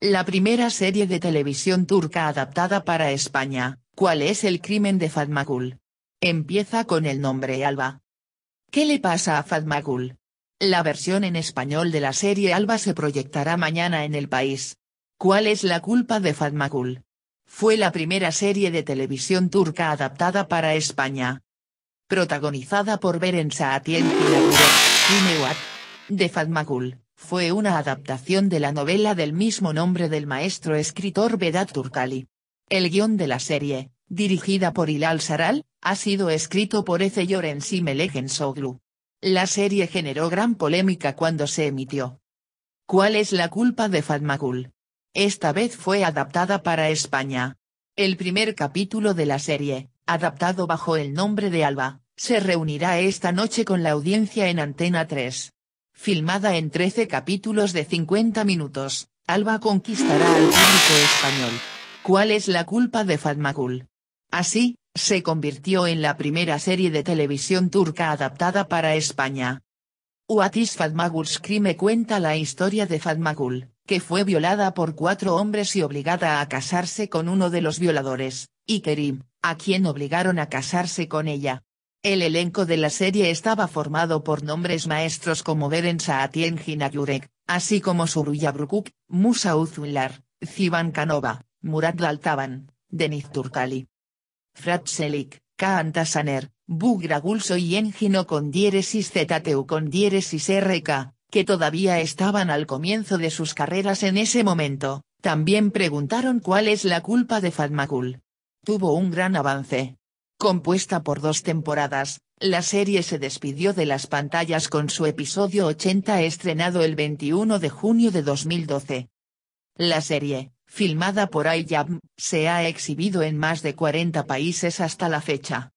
La primera serie de televisión turca adaptada para España, ¿Cuál es el crimen de Fadmagul? Empieza con el nombre Alba. ¿Qué le pasa a Fatmagul? La versión en español de la serie Alba se proyectará mañana en el país. ¿Cuál es la culpa de Fadmagul? Fue la primera serie de televisión turca adaptada para España. Protagonizada por Beren Saatien y la de Fadmagul fue una adaptación de la novela del mismo nombre del maestro escritor Vedat Turkali. El guión de la serie, dirigida por Hilal Saral, ha sido escrito por Ece Yorensi Soglu. La serie generó gran polémica cuando se emitió. ¿Cuál es la culpa de Fatmagul? Esta vez fue adaptada para España. El primer capítulo de la serie, adaptado bajo el nombre de Alba, se reunirá esta noche con la audiencia en Antena 3. Filmada en 13 capítulos de 50 minutos, Alba conquistará al público español. ¿Cuál es la culpa de Fadmagul? Así, se convirtió en la primera serie de televisión turca adaptada para España. What is Fatmagul's Crime cuenta la historia de Fadmagul, que fue violada por cuatro hombres y obligada a casarse con uno de los violadores, Ikerim, a quien obligaron a casarse con ella. El elenco de la serie estaba formado por nombres maestros como Beren Saatien así como Suruya Brukuk, Musa Uzunlar, Zivan Kanova, Murat Daltaban, Deniz Turkali. Frat Selik, Kaan Tasaner, Bugra Gulso y Engino con diéresis ZTU con diéresis RK, que todavía estaban al comienzo de sus carreras en ese momento, también preguntaron cuál es la culpa de Fatmakul. Tuvo un gran avance, Compuesta por dos temporadas, la serie se despidió de las pantallas con su episodio 80 estrenado el 21 de junio de 2012. La serie, filmada por IJAB, se ha exhibido en más de 40 países hasta la fecha.